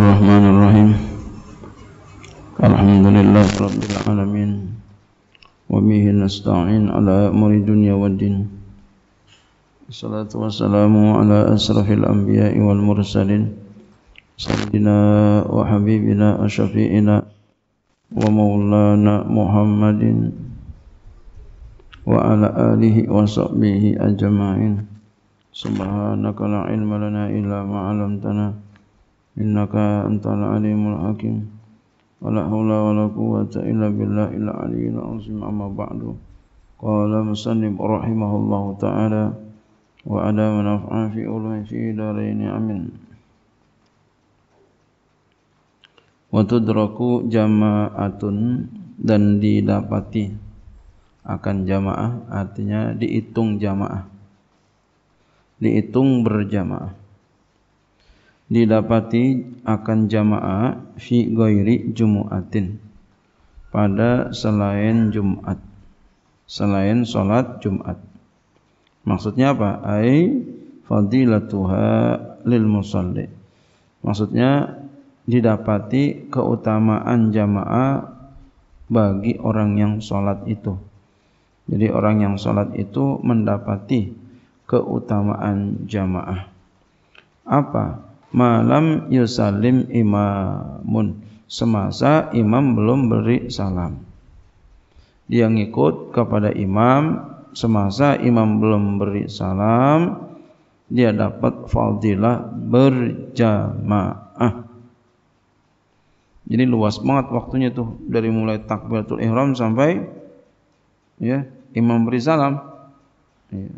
الرحمن الرحيم الحمد لله رب العالمين وبه نستعين على أمر الدنيا والدين الصلاة والسلام على أسرف الأنبياء والمرسلين سيدنا وحبيبنا وشفيئنا ومولانا محمد وعلى آله وصحبه أجمعين سبحانك لا علم لنا إلا ما علمتنا innaka antal alimul hakim wala haula wala quwwata illa billah il aliyil azim amma ba'du qala musannib rahimahullah ta'ala wa ana manaf'a fi ulum fi darain amin wa tudraku jama'atun dan didapati akan jamaah artinya dihitung jamaah dihitung berjamaah didapati akan jamaah fi ghairi jumu'atin pada selain Jumat selain solat Jumat maksudnya apa ai fadilatuha lil musalli maksudnya didapati keutamaan jamaah bagi orang yang salat itu jadi orang yang salat itu mendapati keutamaan jamaah apa malam yusalim imamun semasa imam belum beri salam dia ngikut kepada imam semasa imam belum beri salam dia dapat fadilah berjamaah jadi luas banget waktunya tuh dari mulai takbiratul ihram sampai ya imam beri salam ya.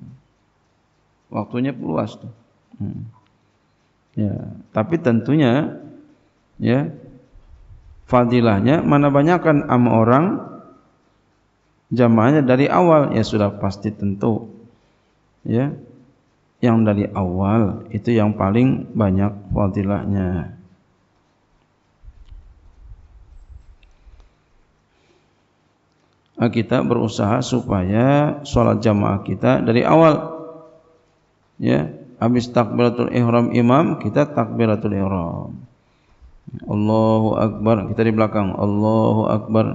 waktunya luas tuh hmm. Ya, tapi tentunya ya fadilahnya mana banyakkan ama orang jamaahnya dari awal ya sudah pasti tentu ya yang dari awal itu yang paling banyak fadilahnya ah, kita berusaha supaya sholat jamaah kita dari awal ya habis takbiratul ihram imam kita takbiratul ihram Allahu akbar kita di belakang Allahu akbar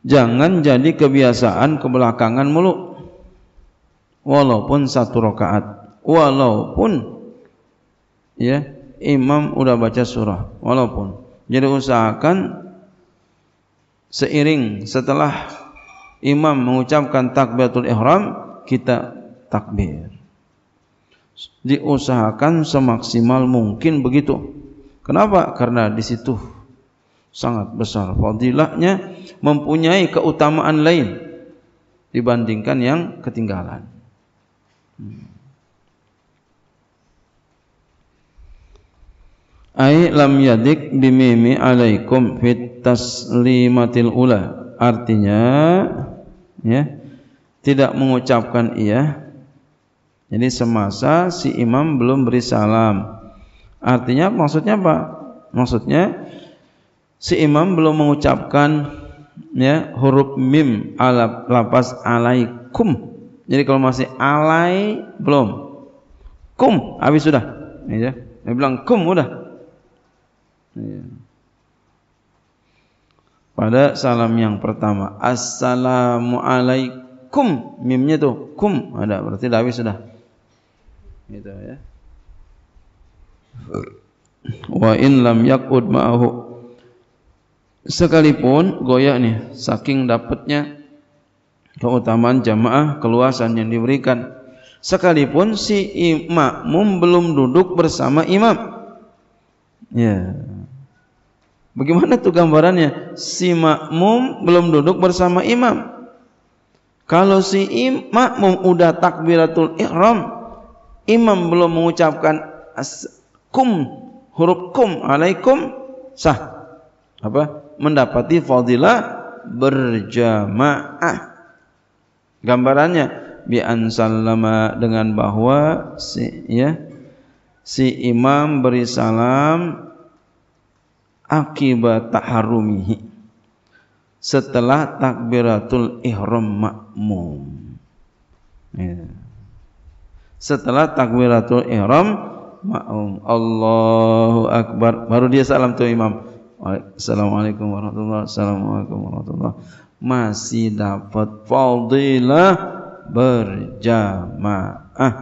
jangan jadi kebiasaan kebelakangan mulu walaupun satu rakaat walaupun ya imam sudah baca surah walaupun jadi usahakan seiring setelah imam mengucapkan takbiratul ihram kita takbir diusahakan semaksimal mungkin begitu. Kenapa? Karena di situ sangat besar fadilahnya mempunyai keutamaan lain dibandingkan yang ketinggalan. Ai lam yadik bimimi alaikum fit taslimatil ula. Artinya ya, tidak mengucapkan iya jadi semasa si imam belum beri salam. Artinya maksudnya apa? Maksudnya si imam belum mengucapkan ya huruf mim ala lapas alaikum. Jadi kalau masih alai belum. Kum habis sudah. Ya. Dia bilang kum udah. Ya. Pada salam yang pertama, assalamualaikum mimnya tuh kum ada berarti habis sudah. gitu ya. Wa in lam yakud ma'ahu sekalipun goyah nih saking dapatnya keutamaan jamaah keluasan yang diberikan sekalipun si imam belum duduk bersama imam ya bagaimana tuh gambarannya si makmum belum duduk bersama imam kalau si imam sudah takbiratul ihram imam belum mengucapkan kum huruf kum alaikum sah apa mendapati fadilah berjamaah gambarannya bi an sallama dengan bahwa si ya si imam beri salam akibat taharumihi setelah takbiratul ihram makmum ya setelah takbiratul ihram ma'um Allahu akbar baru dia salam tu imam Assalamualaikum warahmatullahi wabarakatuh warahmatullahi masih dapat fadilah berjamaah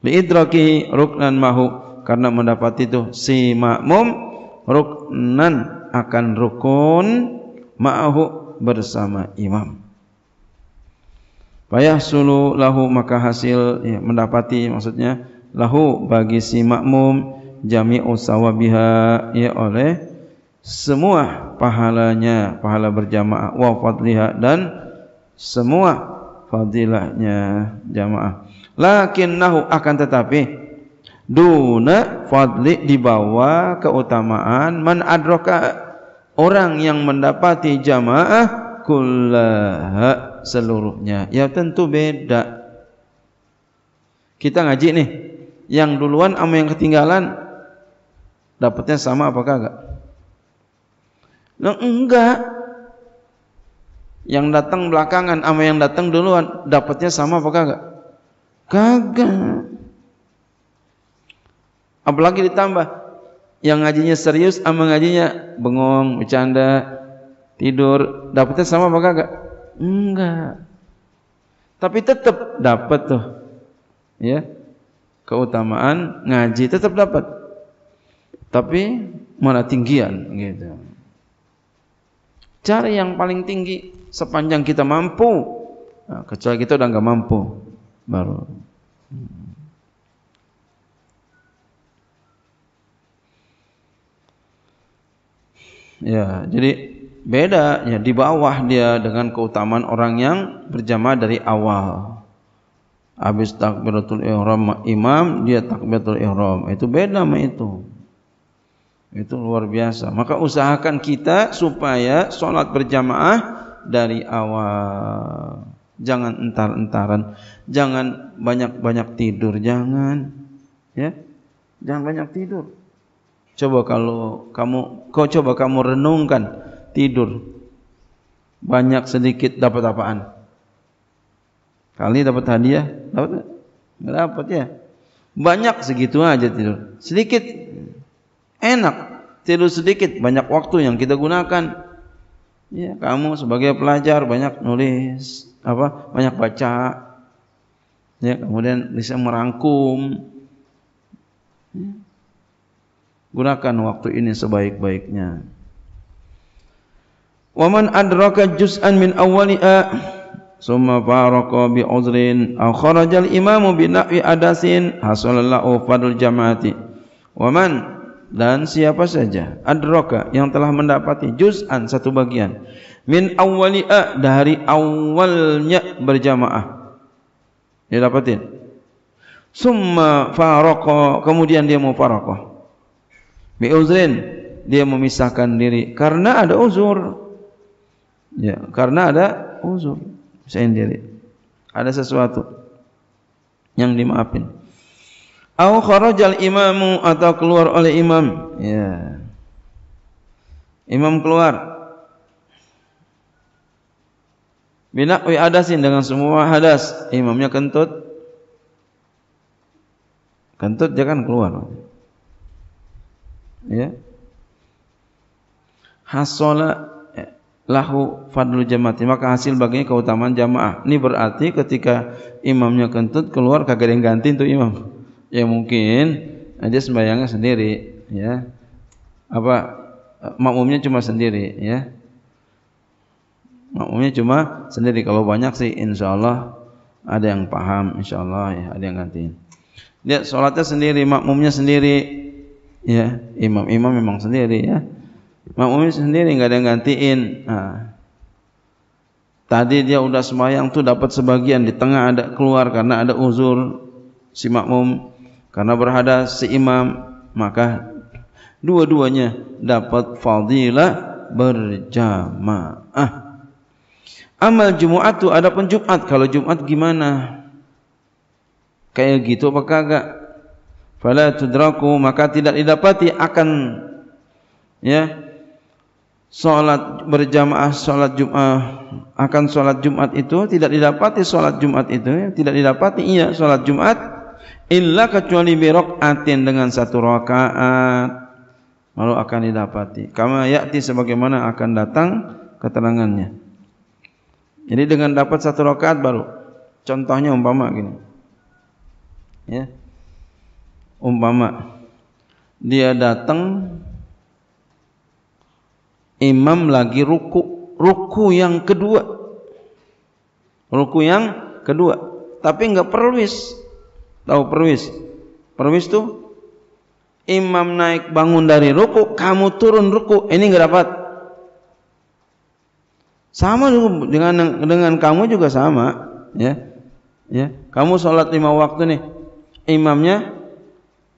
bi idraki ruknan mahu karena mendapat itu si makmum ruknan akan rukun ma'ahu bersama imam sulu lahu maka hasil ya, mendapati maksudnya lahu bagi si makmum jami'u sawabiha ya oleh semua pahalanya pahala berjamaah wa fadliha dan semua fadilahnya jamaah lakinnahu akan tetapi duna fadli di bawah keutamaan man adraka orang yang mendapati jamaah kullaha seluruhnya. Ya tentu beda. Kita ngaji nih, yang duluan sama yang ketinggalan dapatnya sama apakah enggak? Nah, enggak. Yang datang belakangan sama yang datang duluan dapatnya sama apakah enggak? Kagak. Apalagi ditambah yang ngajinya serius sama ngajinya bengong, bercanda, tidur, dapatnya sama apa kagak? enggak tapi tetap dapat tuh ya keutamaan ngaji tetap dapat tapi mana tinggian gitu Cara yang paling tinggi sepanjang kita mampu nah, kecuali kita udah enggak mampu baru ya jadi beda ya di bawah dia dengan keutamaan orang yang berjamaah dari awal habis takbiratul ihram imam dia takbiratul ihram itu beda sama itu itu luar biasa maka usahakan kita supaya salat berjamaah dari awal jangan entar-entaran jangan banyak-banyak tidur jangan ya jangan banyak tidur coba kalau kamu kau coba kamu renungkan tidur banyak sedikit dapat apaan kali dapat hadiah dapat nggak dapat ya banyak segitu aja tidur sedikit enak tidur sedikit banyak waktu yang kita gunakan ya kamu sebagai pelajar banyak nulis apa banyak baca ya kemudian bisa merangkum ya. gunakan waktu ini sebaik-baiknya wa man adraka juz'an min awwaliha summa faraqa bi uzrin aw kharaja al imamu bi na'i adasin hasalalla ufadul jamaati wa man dan siapa saja adraka yang telah mendapati juz'an satu bagian min a dari awalnya berjamaah dia dapatin summa faraqa kemudian dia mau faraqa bi uzrin dia memisahkan diri karena ada uzur Ya, karena ada uzur. Saya sendiri. Ada sesuatu yang dimaafin. Au kharajal imamu atau keluar oleh imam. Ya. Imam keluar. Bina wi hadasin dengan semua hadas. Imamnya kentut. Kentut dia kan keluar. Ya. Hasolah lahu fadlu jamaati maka hasil baginya keutamaan jamaah ini berarti ketika imamnya kentut keluar kagak yang ganti untuk imam ya mungkin aja sembayangnya sendiri ya apa makmumnya cuma sendiri ya makmumnya cuma sendiri kalau banyak sih insyaallah ada yang paham insyaallah ya ada yang ganti. dia ya, salatnya sendiri makmumnya sendiri ya imam-imam memang sendiri ya Makmumnya sendiri enggak ada yang gantiin. Nah. Ha. Tadi dia sudah semayang tu dapat sebagian di tengah ada keluar karena ada uzur si makmum karena berhadas si imam maka dua-duanya dapat fadilah berjamaah. Amal Jumat tu ada pun Jumat. Kalau Jumat gimana? Kayak gitu apa kagak? Fala tudraku maka tidak didapati akan ya Sholat berjamaah sholat Jumat akan sholat Jumat itu tidak didapati sholat Jumat itu ya. tidak didapati iya sholat Jumat illa kecuali birok atin dengan satu rakaat lalu akan didapati kama yakti sebagaimana akan datang keterangannya jadi dengan dapat satu rakaat baru contohnya umpama gini ya umpama dia datang imam lagi ruku ruku yang kedua ruku yang kedua tapi nggak perwis tahu perwis perwis tuh imam naik bangun dari ruku kamu turun ruku ini nggak dapat sama dengan dengan kamu juga sama ya ya kamu sholat lima waktu nih imamnya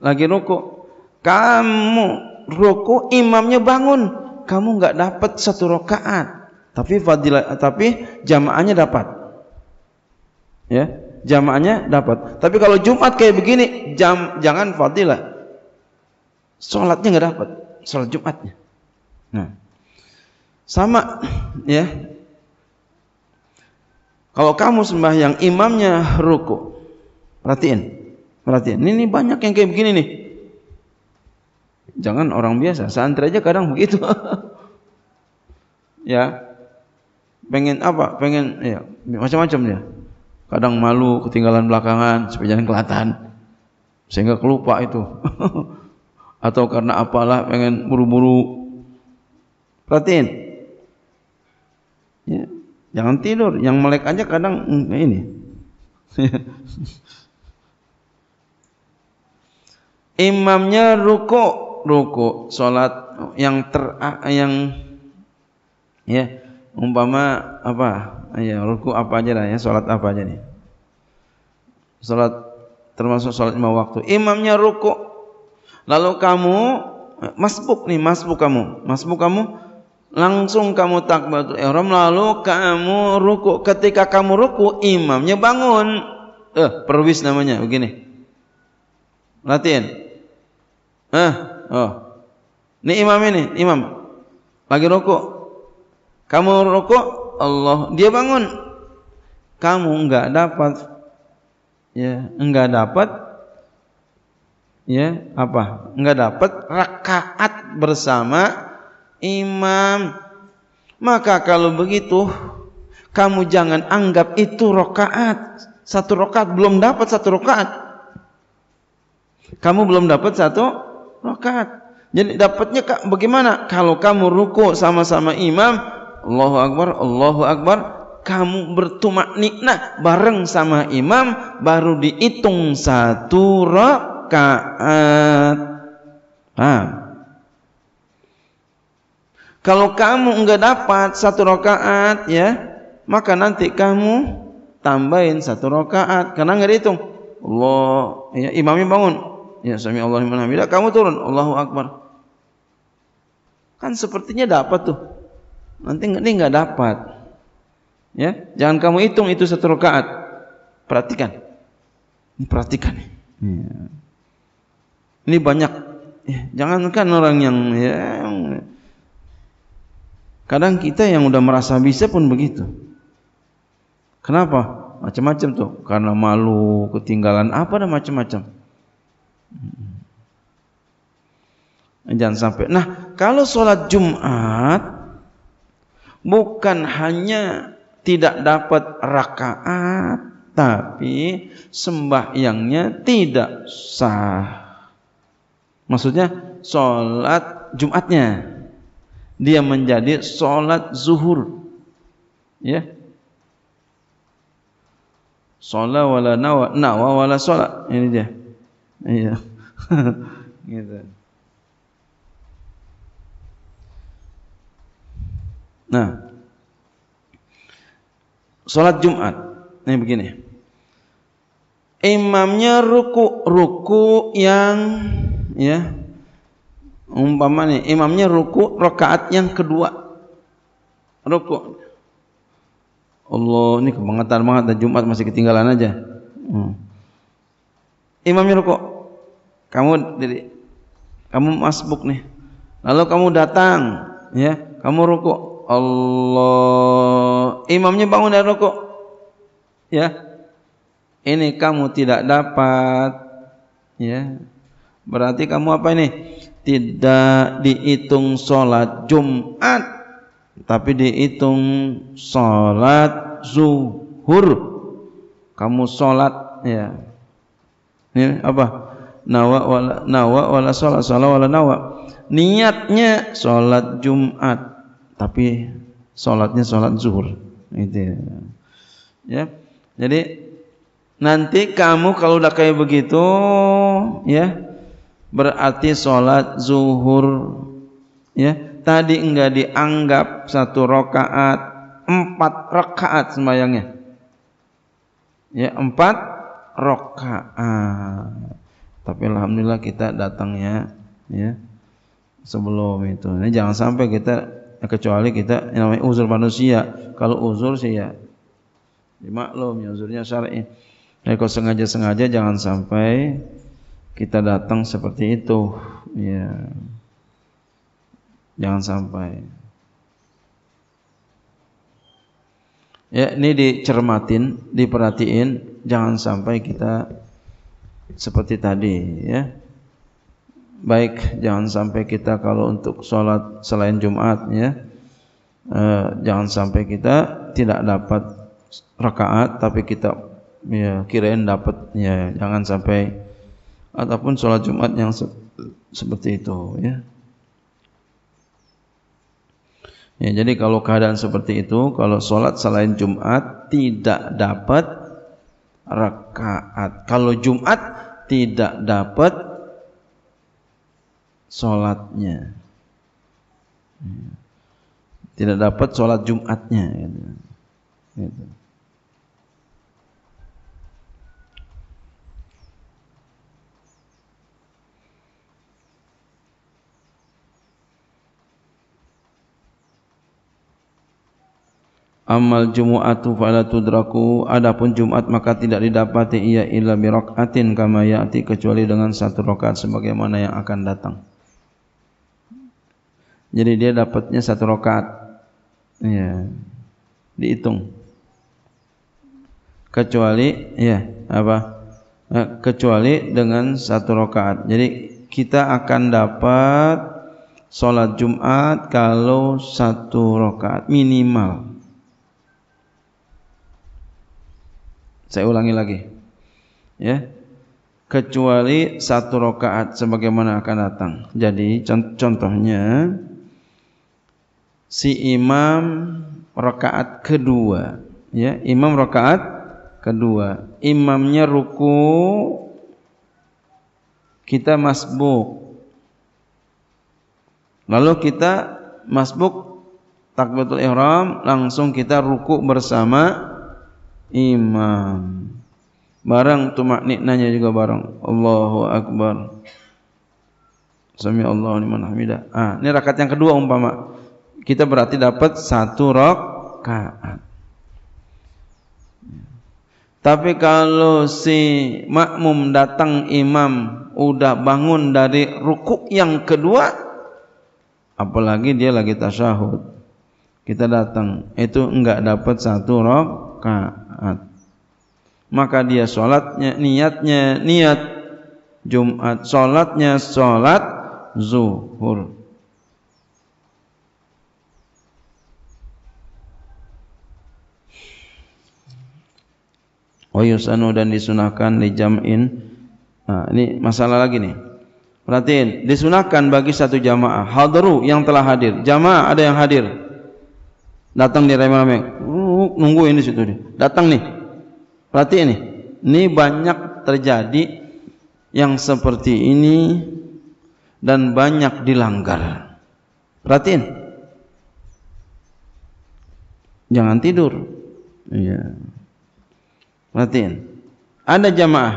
lagi ruku kamu ruku imamnya bangun kamu enggak dapat satu rakaat, tapi fadilah tapi jamaahnya dapat. Ya, jamaahnya dapat. Tapi kalau Jumat kayak begini, jam jangan fadilah. Salatnya enggak dapat, salat Jumatnya. Nah. Sama ya. Kalau kamu sembahyang imamnya ruku. Perhatiin. Perhatiin. Ini, ini banyak yang kayak begini nih. Jangan orang biasa, santri aja kadang begitu. ya. Pengen apa? Pengen ya, macam-macam dia. Kadang malu ketinggalan belakangan, supaya jangan kelihatan. Sehingga kelupa itu. Atau karena apalah pengen buru-buru. Perhatiin. Ya. Jangan tidur, yang melek aja kadang mm, ini. Imamnya rukuk ruku salat yang ter yang ya umpama apa ya ruku apa aja lah ya salat apa aja nih salat termasuk salat lima waktu imamnya ruku lalu kamu masbuk nih masbuk kamu masbuk kamu langsung kamu takbiratul ihram lalu kamu ruku ketika kamu ruku imamnya bangun eh perwis namanya begini latihan eh Oh. Ha. Ini imam ini, imam. Lagi rokok. Kamu rokok, Allah dia bangun. Kamu enggak dapat ya, enggak dapat ya, apa? Enggak dapat rakaat bersama imam. Maka kalau begitu, kamu jangan anggap itu rakaat. Satu rakaat belum dapat satu rakaat. Kamu belum dapat satu Rokat, Jadi dapatnya kak, bagaimana? Kalau kamu ruku sama-sama imam, Allahu Akbar, Allahu Akbar, kamu bertumak nikna bareng sama imam, baru dihitung satu rakaat. Paham? Kalau kamu enggak dapat satu rokaat, ya, maka nanti kamu tambahin satu rokaat, karena enggak dihitung. Allah, ya, imamnya bangun. Ya sami Allahu liman hamidah. Kamu turun, Allahu akbar. Kan sepertinya dapat tuh. Nanti ini enggak dapat. Ya, jangan kamu hitung itu satu rakaat. Perhatikan. Ini perhatikan. Ya. Ini banyak. Ya, kan orang yang ya, Kadang kita yang sudah merasa bisa pun begitu. Kenapa? Macam-macam tuh. Karena malu, ketinggalan apa dan macam-macam. Jangan sampai. Nah, kalau solat Jumat bukan hanya tidak dapat rakaat, tapi sembahyangnya tidak sah. Maksudnya solat Jumatnya dia menjadi solat zuhur. Ya. Solat wala nawa, nawa solat. Ini dia. Iya. gitu. Nah. Salat Jumat. Ini begini. Imamnya ruku-ruku yang ya. umpama nih. imamnya ruku rakaat yang kedua. Ruku. Allah, ini kebangetan banget dan Jumat masih ketinggalan aja. Hmm. Imamnya rukuk kamu diri kamu masbuk nih lalu kamu datang ya kamu ruku Allah imamnya bangun dari ruku ya ini kamu tidak dapat ya berarti kamu apa ini tidak dihitung salat Jumat tapi dihitung salat zuhur kamu salat ya ini apa nawa wala nawa wala salat salat wala nawa niatnya salat Jumat tapi salatnya salat zuhur itu ya. ya jadi nanti kamu kalau udah kayak begitu ya berarti salat zuhur ya tadi enggak dianggap satu rakaat empat rakaat sembayangnya ya empat rakaat Tapi alhamdulillah kita datangnya ya sebelum itu. Ini jangan sampai kita kecuali kita yang namanya uzur manusia. Kalau uzur sih ya dimaklum ya uzurnya syar'i. Jadi ya, kalau sengaja-sengaja jangan sampai kita datang seperti itu. Ya. Jangan sampai. Ya, ini dicermatin, diperhatiin, jangan sampai kita seperti tadi ya baik jangan sampai kita kalau untuk sholat selain Jumat ya eh, jangan sampai kita tidak dapat rakaat tapi kita ya, kirain dapat ya jangan sampai ataupun sholat Jumat yang se seperti itu ya Ya, jadi kalau keadaan seperti itu, kalau sholat selain Jumat tidak dapat rakaat. Kalau Jumat tidak dapat sholatnya. Tidak dapat sholat Jumatnya. Gitu. Gitu. Amal Jumu'atu fala tudraku adapun Jumat maka tidak didapati ia illa bi raka'atin kama kecuali dengan satu rakaat sebagaimana yang akan datang. Jadi dia dapatnya satu rakaat. Ya. Dihitung. Kecuali ya apa? Eh, kecuali dengan satu rakaat. Jadi kita akan dapat solat Jumat kalau satu rakaat minimal. Saya ulangi lagi. Ya. Kecuali satu rakaat sebagaimana akan datang. Jadi contohnya si imam rakaat kedua, ya, imam rakaat kedua. Imamnya ruku kita masbuk. Lalu kita masbuk takbiratul ihram langsung kita ruku bersama imam barang tu maknanya juga barang Allahu akbar Sami Allahu liman hamidah ha, ah ini rakaat yang kedua umpama kita berarti dapat satu rakaat tapi kalau si makmum datang imam udah bangun dari rukuk yang kedua apalagi dia lagi tasyahud kita datang itu enggak dapat satu rakaat Jumat. Maka dia solatnya niatnya niat Jumat, solatnya solat zuhur. Wayusanu dan disunahkan di jamin. Nah, ini masalah lagi nih. Perhatiin, disunahkan bagi satu jamaah hadru yang telah hadir. Jamaah ada yang hadir. Datang di ramai-ramai nunggu ini situ dia. Datang nih. Berarti ini. Ini banyak terjadi yang seperti ini dan banyak dilanggar. Perhatiin. Jangan tidur. Iya. Perhatiin. Ada jamaah.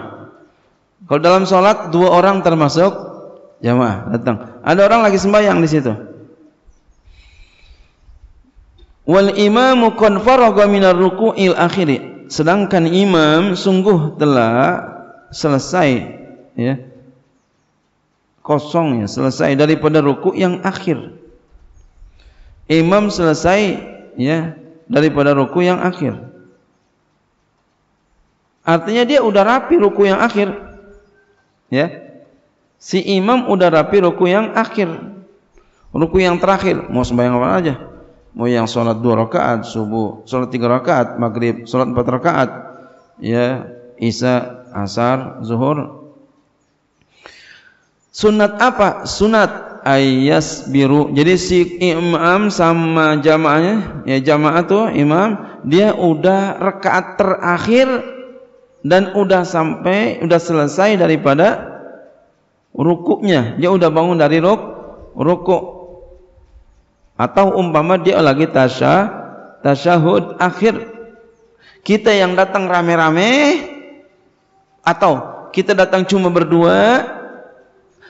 Kalau dalam sholat dua orang termasuk jamaah datang. Ada orang lagi sembahyang di situ wal imamu qad faragha min ruku'il akhiri sedangkan imam sungguh telah selesai ya kosong ya selesai daripada ruku' yang akhir imam selesai ya daripada ruku' yang akhir artinya dia sudah rapi ruku' yang akhir ya si imam sudah rapi ruku' yang akhir ruku' yang terakhir mau sembahyang apa aja mau yang solat dua rakaat subuh, solat tiga rakaat maghrib, solat empat rakaat, ya isya, asar, zuhur. Sunat apa? Sunat ayas biru. Jadi si imam sama jamaahnya, ya jamaah tu imam dia udah rakaat terakhir dan udah sampai, udah selesai daripada rukuknya. Dia udah bangun dari ruk, rukuk atau umpama dia lagi tasya tasyahud akhir kita yang datang rame-rame atau kita datang cuma berdua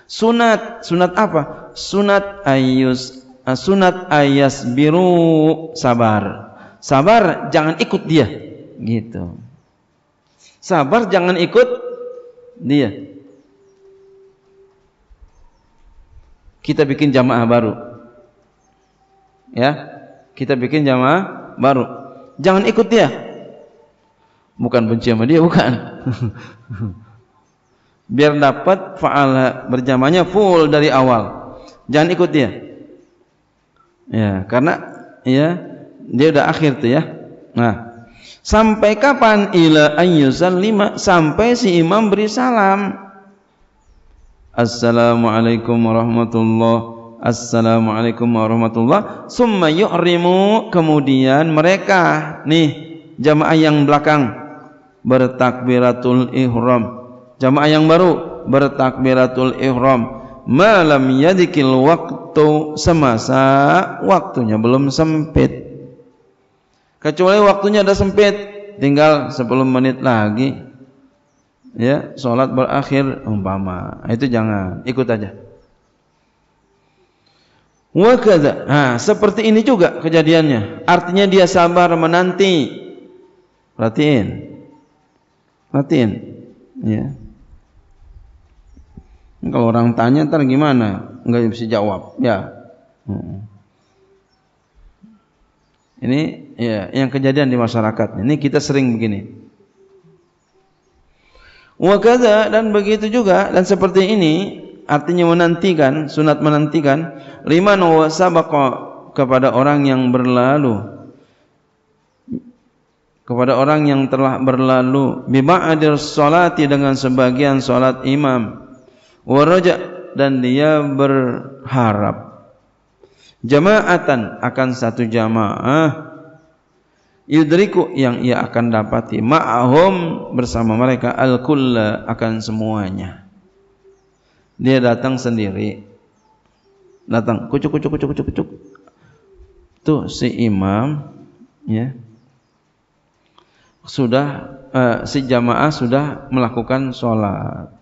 sunat sunat apa sunat ayus eh, sunat ayas biru sabar sabar jangan ikut dia gitu sabar jangan ikut dia kita bikin jamaah baru ya kita bikin jamaah baru jangan ikut dia bukan benci sama dia bukan biar dapat faala berjamahnya full dari awal jangan ikut dia ya karena ya dia udah akhir tuh ya nah sampai kapan ila ayyuzan lima sampai si imam beri salam assalamualaikum warahmatullahi Assalamualaikum warahmatullah. wabarakatuh. Summa yu'rimu kemudian mereka nih jamaah yang belakang bertakbiratul ihram. Jamaah yang baru bertakbiratul ihram. Malam yadikil waktu semasa waktunya belum sempit. Kecuali waktunya ada sempit, tinggal 10 menit lagi. Ya, salat berakhir umpama. Itu jangan, ikut aja wa kadza ha seperti ini juga kejadiannya artinya dia sabar menanti perhatiin perhatiin ya kalau orang tanya entar gimana enggak bisa jawab ya hmm. ini ya yang kejadian di masyarakat ini kita sering begini wa dan begitu juga dan seperti ini artinya menantikan sunat menantikan liman wa sabaqa kepada orang yang berlalu kepada orang yang telah berlalu bima'adir salati dengan sebagian salat imam wa raja dan dia berharap jama'atan akan satu jama'ah yudriku yang ia akan dapati ma'ahum bersama mereka al-kulla akan semuanya dia datang sendiri datang kucuk kucuk kucuk kucuk kucuk tu si imam ya sudah uh, si jamaah sudah melakukan solat,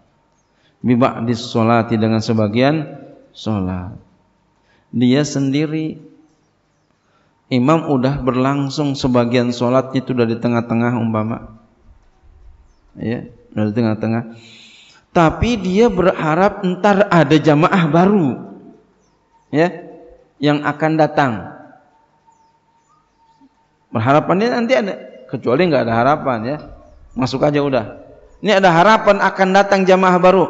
bibak di salati dengan sebagian solat. dia sendiri imam sudah berlangsung sebagian salat itu dari tengah-tengah umpama ya dari tengah-tengah tapi dia berharap entar ada jamaah baru ya yang akan datang berharapannya nanti ada kecuali enggak ada harapan ya masuk aja udah ini ada harapan akan datang jamaah baru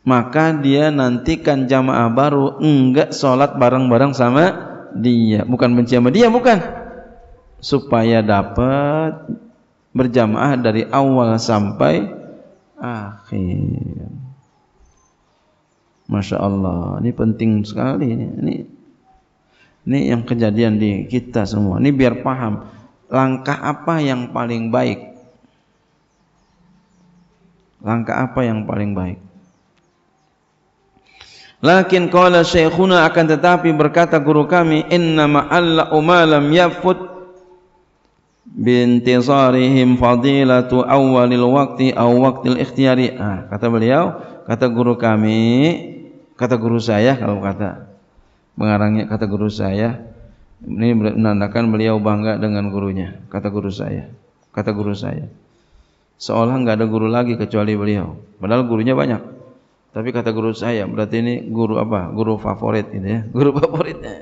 maka dia nantikan jamaah baru enggak sholat bareng-bareng sama dia bukan benci sama dia bukan supaya dapat berjamaah dari awal sampai akhir. Masya Allah, ini penting sekali. Ini, ini, ini yang kejadian di kita semua. Ini biar paham langkah apa yang paling baik. Langkah apa yang paling baik. Lakin qala syaikhuna akan tetapi berkata guru kami inna ma alla umalam yafut bintizarihim fadilatu awalil waktu aw waqtil ikhtiyari ah kata beliau kata guru kami kata guru saya kalau kata mengarangnya kata guru saya ini menandakan beliau bangga dengan gurunya kata guru saya kata guru saya seolah enggak ada guru lagi kecuali beliau padahal gurunya banyak tapi kata guru saya berarti ini guru apa guru favorit ini ya guru favoritnya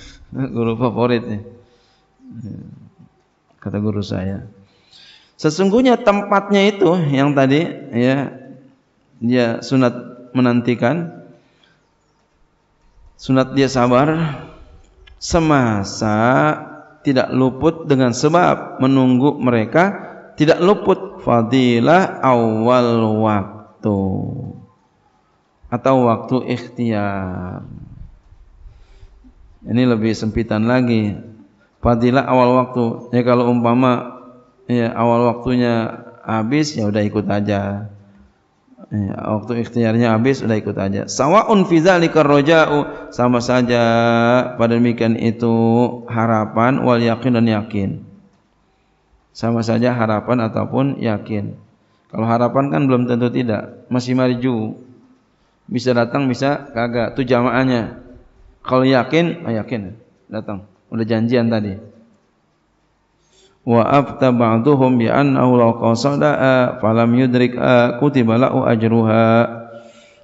guru favoritnya kata guru saya. Sesungguhnya tempatnya itu yang tadi ya dia sunat menantikan sunat dia sabar semasa tidak luput dengan sebab menunggu mereka tidak luput fadilah awal waktu atau waktu ikhtiar. Ini lebih sempitan lagi fadilah awal waktu. Ya kalau umpama ya awal waktunya habis ya udah ikut aja. Ya, waktu ikhtiarnya habis udah ikut aja. Sawaun fi dzalika roja'u sama saja pada demikian itu harapan wal yakin dan yakin. Sama saja harapan ataupun yakin. Kalau harapan kan belum tentu tidak, masih marju. Bisa datang, bisa kagak. Itu jamaahnya. Kalau yakin, ayakin, ah, Datang. Udah janjian tadi. Wa afta ba'dhum bi annahu law qasada eh, falam yudrik eh, kutiba la'u ajruha.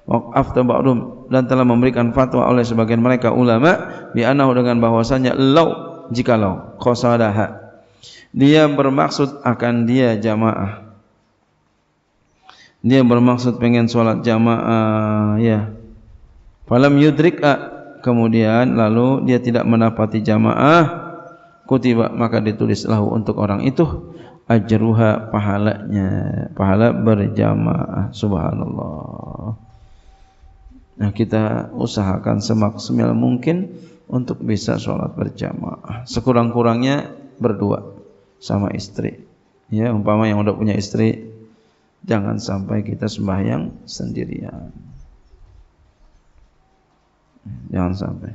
Wa afta ba'dhum dan telah memberikan fatwa oleh sebagian mereka ulama bi annahu dengan bahwasanya law jika law qasada. Dia bermaksud akan dia jamaah. Dia bermaksud pengen solat jamaah ya. Falam yudrik eh, kemudian lalu dia tidak mendapati jamaah kutiba maka ditulislah untuk orang itu ajruha pahalanya pahala berjamaah subhanallah nah kita usahakan semaksimal mungkin untuk bisa sholat berjamaah sekurang-kurangnya berdua sama istri ya umpama yang udah punya istri jangan sampai kita sembahyang sendirian Jangan sampai.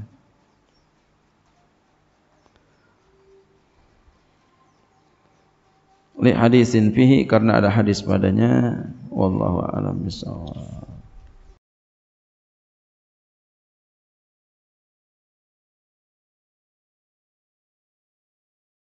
Li hadisin fihi karena ada hadis padanya. Wallahu a'lam bishawab.